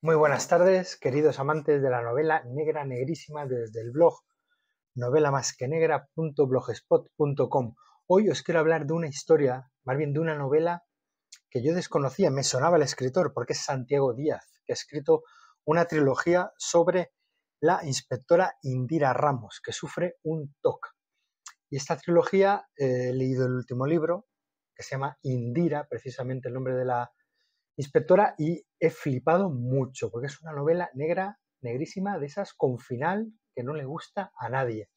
Muy buenas tardes, queridos amantes de la novela negra negrísima desde el blog novelamasquenegra.blogspot.com. Hoy os quiero hablar de una historia, más bien de una novela que yo desconocía, me sonaba el escritor, porque es Santiago Díaz, que ha escrito una trilogía sobre la inspectora Indira Ramos, que sufre un TOC. Y esta trilogía, eh, he leído el último libro, que se llama Indira, precisamente el nombre de la Inspectora, y he flipado mucho, porque es una novela negra, negrísima, de esas con final que no le gusta a nadie.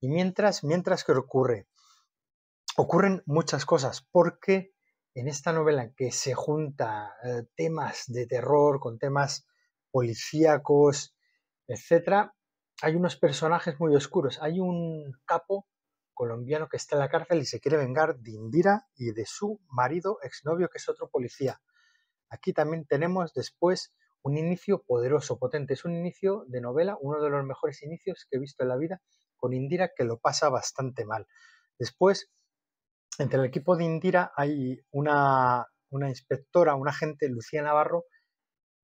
Y mientras, mientras que ocurre, ocurren muchas cosas, porque en esta novela que se junta eh, temas de terror con temas policíacos, etcétera, hay unos personajes muy oscuros. Hay un capo colombiano que está en la cárcel y se quiere vengar de Indira y de su marido, exnovio, que es otro policía. Aquí también tenemos después un inicio poderoso, potente. Es un inicio de novela, uno de los mejores inicios que he visto en la vida con Indira, que lo pasa bastante mal. Después, entre el equipo de Indira hay una, inspectora, una agente, Lucía Navarro,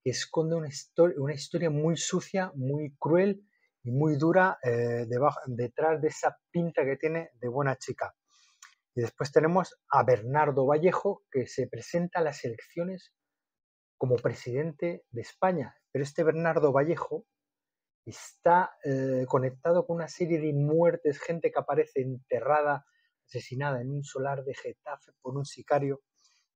que esconde una, historia, muy sucia, muy cruel y muy dura eh, detrás de esa pinta que tiene de buena chica. Y después tenemos a Bernardo Vallejo, que se presenta a las elecciones como presidente de España. Pero este Bernardo Vallejo está eh, conectado con una serie de muertes, gente que aparece enterrada, asesinada en un solar de Getafe por un sicario.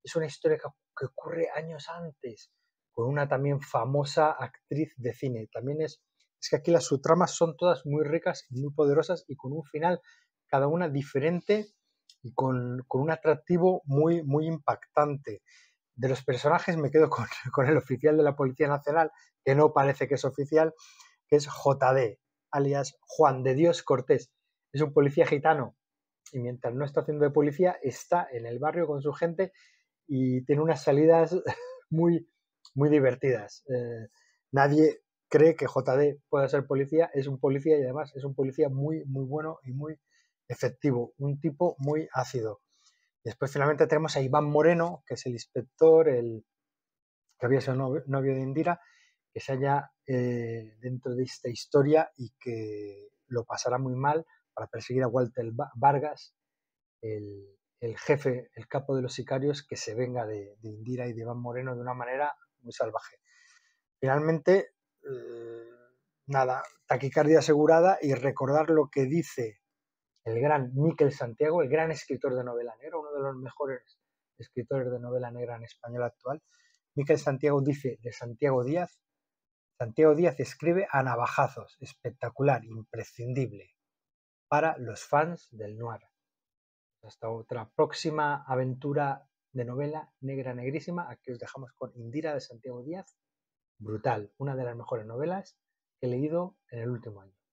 Es una historia que, ocurre años antes, con una también famosa actriz de cine. También es, es que aquí las subtramas son todas muy ricas y muy poderosas y con un final cada una diferente y con, con, un atractivo muy, muy impactante de los personajes me quedo con, el oficial de la Policía Nacional, que no parece que es oficial, que es JD, alias Juan de Dios Cortés. Es un policía gitano y mientras no está haciendo de policía, está en el barrio con su gente y tiene unas salidas muy, muy divertidas. Eh, nadie cree que JD pueda ser policía, es un policía y además es un policía muy, muy bueno y muy efectivo, un tipo muy ácido. Después finalmente tenemos a Iván Moreno, que es el inspector, el que había sido novio de Indira, que se halla eh, dentro de esta historia y que lo pasará muy mal para perseguir a Walter Vargas, el, jefe, el capo de los sicarios, que se venga de, Indira y de Iván Moreno de una manera muy salvaje. Finalmente, eh, nada, taquicardia asegurada y recordar lo que dice el gran Miquel Santiago, el gran escritor de novela negra, uno de los mejores escritores de novela negra en español actual. Miquel Santiago dice de Santiago Díaz, Santiago Díaz escribe a navajazos, espectacular, imprescindible, para los fans del noir. Hasta otra próxima aventura de novela negra negrísima, aquí os dejamos con Indira de Santiago Díaz, brutal, una de las mejores novelas que he leído en el último año.